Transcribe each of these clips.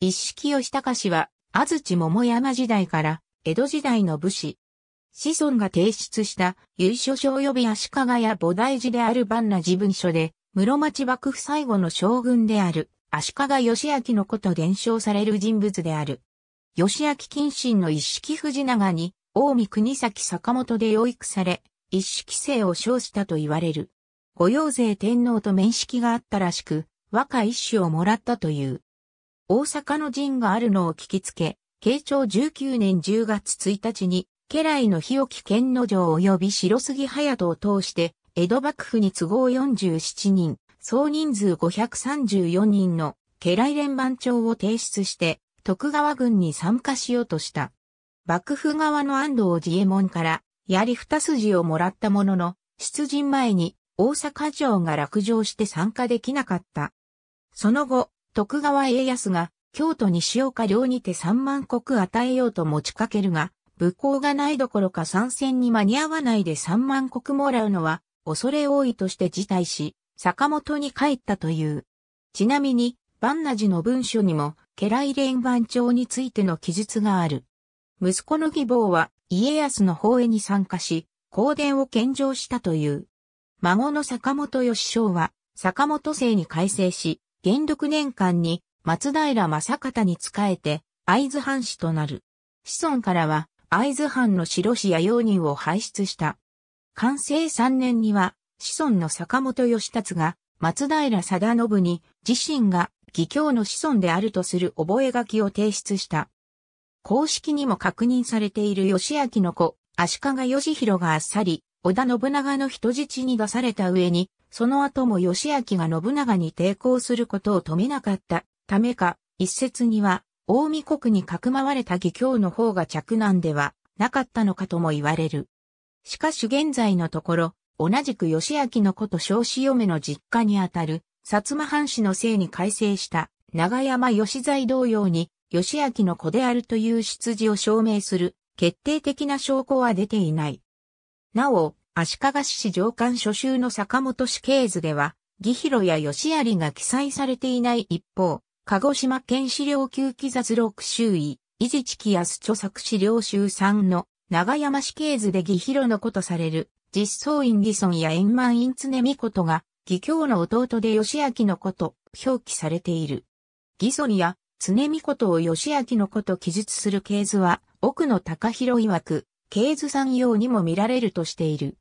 一式義隆は、安土桃山時代から、江戸時代の武士。子孫が提出した、由緒正呼び足利や菩提寺である万那寺文書で、室町幕府最後の将軍である、足利義明のこと伝承される人物である。義明近親の一式藤長に、近江国崎坂本で養育され、一式生を称したと言われる。御用勢天皇と面識があったらしく、和歌一首をもらったという。大阪の陣があるのを聞きつけ、慶長19年10月1日に、家来の日置県の城及び白杉隼人を通して、江戸幕府に都合47人、総人数534人の家来連番長を提出して、徳川軍に参加しようとした。幕府側の安藤自衛門から、槍二筋をもらったものの、出陣前に大阪城が落城して参加できなかった。その後、徳川家康が、京都西岡領にて3万石与えようと持ちかけるが、武功がないどころか参戦に間に合わないで3万石もらうのは、恐れ多いとして辞退し、坂本に帰ったという。ちなみに、万那寺の文書にも、家来連番帳についての記述がある。息子の義母は、家康の法営に参加し、香典を献上したという。孫の坂本義将は、坂本姓に改正し、元禄年間に松平正方に仕えて会津藩士となる。子孫からは会津藩の白氏や用人を輩出した。完成3年には子孫の坂本義達が松平貞信に自身が義教の子孫であるとする覚書を提出した。公式にも確認されている義明の子、足利義弘があっさり織田信長の人質に出された上に、その後も義明が信長に抵抗することを止めなかったためか、一説には、大見国にかくまわれた義教の方が着難ではなかったのかとも言われる。しかし現在のところ、同じく義明のこと少子嫁の実家にあたる、薩摩藩士の姓に改正した長山義在同様に、義明の子であるという出自を証明する決定的な証拠は出ていない。なお、足利市上官初集の坂本市系図では、義弘や吉有が記載されていない一方、鹿児島県資料級記雑録周囲、伊地地記安著作資料集3の長山市系図で義弘の子とされる、実相院義尊や円満院常美ことが、義教の弟で義明のこと表記されている。義尊や常美ことを義明のこと記述する系図は、奥野隆弘曰く、系図産業にも見られるとしている。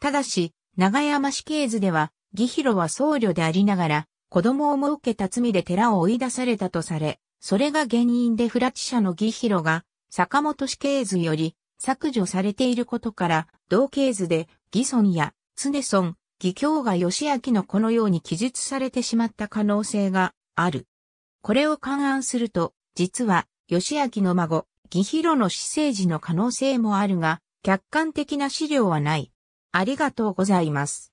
ただし、長山市系図では、義弘は僧侶でありながら、子供を設けた罪で寺を追い出されたとされ、それが原因で不拉致者の義弘が、坂本氏刑図より削除されていることから、同系図で、義尊や常尊、義教が義明のこのように記述されてしまった可能性がある。これを勘案すると、実は、義明の孫、義弘の私生児の可能性もあるが、客観的な資料はない。ありがとうございます。